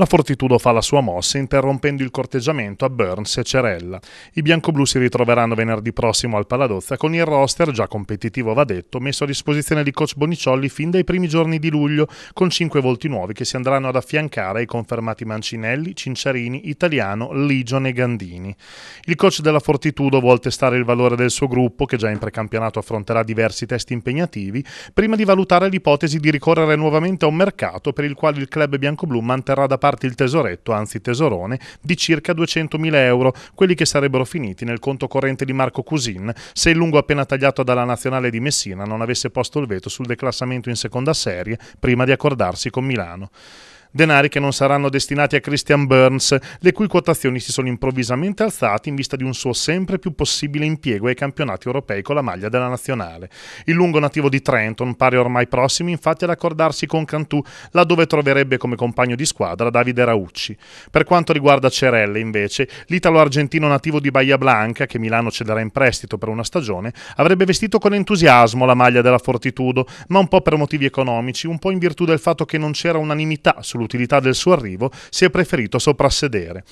La Fortitudo fa la sua mossa interrompendo il corteggiamento a Burns e Cerella. I bianco-blu si ritroveranno venerdì prossimo al Paladozza con il roster già competitivo, va detto, messo a disposizione di coach Boniciolli fin dai primi giorni di luglio, con cinque volti nuovi che si andranno ad affiancare ai confermati Mancinelli, Cincerini, Italiano, Ligion e Gandini. Il coach della Fortitudo vuole testare il valore del suo gruppo, che già in precampionato affronterà diversi test impegnativi, prima di valutare l'ipotesi di ricorrere nuovamente a un mercato per il quale il club bianco-blu manterrà da parte parte il tesoretto, anzi tesorone, di circa 200.000 euro, quelli che sarebbero finiti nel conto corrente di Marco Cusin se il lungo appena tagliato dalla nazionale di Messina non avesse posto il veto sul declassamento in seconda serie prima di accordarsi con Milano denari che non saranno destinati a Christian Burns, le cui quotazioni si sono improvvisamente alzate in vista di un suo sempre più possibile impiego ai campionati europei con la maglia della nazionale. Il lungo nativo di Trenton pare ormai prossimo infatti ad accordarsi con Cantù, laddove troverebbe come compagno di squadra Davide Raucci. Per quanto riguarda Cerelle, invece, l'italo-argentino nativo di Bahia Blanca, che Milano cederà in prestito per una stagione, avrebbe vestito con entusiasmo la maglia della Fortitudo, ma un po' per motivi economici, un po' in virtù del fatto che non c'era unanimità sul sull'utilità del suo arrivo si è preferito soprassedere.